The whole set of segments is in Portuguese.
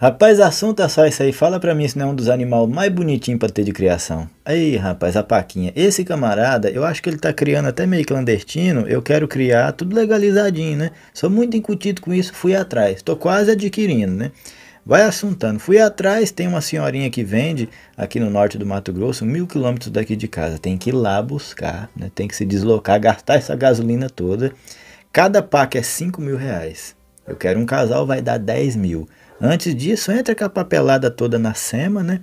Rapaz, assunto é só isso aí. Fala pra mim se não é um dos animais mais bonitinhos pra ter de criação. Aí, rapaz, a Paquinha. Esse camarada, eu acho que ele tá criando até meio clandestino. Eu quero criar tudo legalizadinho, né? Sou muito incutido com isso, fui atrás. Tô quase adquirindo, né? Vai assuntando. Fui atrás, tem uma senhorinha que vende aqui no norte do Mato Grosso, mil quilômetros daqui de casa. Tem que ir lá buscar, né? Tem que se deslocar, gastar essa gasolina toda. Cada paca é cinco mil reais. Eu quero um casal, vai dar 10 mil. Antes disso, entra com a papelada toda na SEMA, né?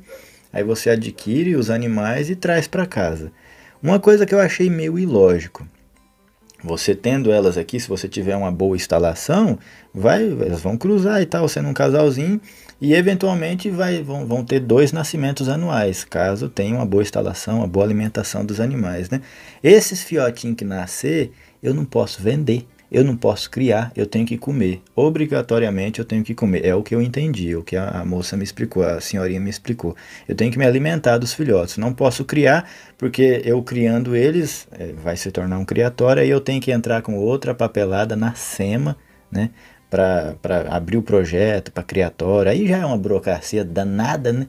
Aí você adquire os animais e traz para casa. Uma coisa que eu achei meio ilógico. Você tendo elas aqui, se você tiver uma boa instalação, vai, elas vão cruzar e tal, sendo um casalzinho, e eventualmente vai, vão, vão ter dois nascimentos anuais, caso tenha uma boa instalação, uma boa alimentação dos animais. Né? Esses fiotinhos que nascer, eu não posso vender eu não posso criar, eu tenho que comer. Obrigatoriamente eu tenho que comer. É o que eu entendi, é o que a moça me explicou, a senhorinha me explicou. Eu tenho que me alimentar dos filhotes. Não posso criar, porque eu criando eles eh, vai se tornar um criatório, aí eu tenho que entrar com outra papelada na SEMA, né? Para abrir o projeto, para criatório. Aí já é uma burocracia danada, né?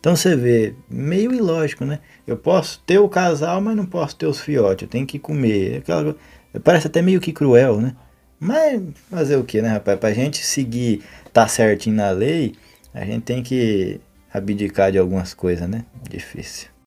Então você vê, meio ilógico, né? Eu posso ter o casal, mas não posso ter os fiotes, eu tenho que comer. Aquela, parece até meio que cruel, né? Mas fazer o que, né, rapaz? Pra gente seguir, tá certinho na lei, a gente tem que abdicar de algumas coisas, né? Difícil.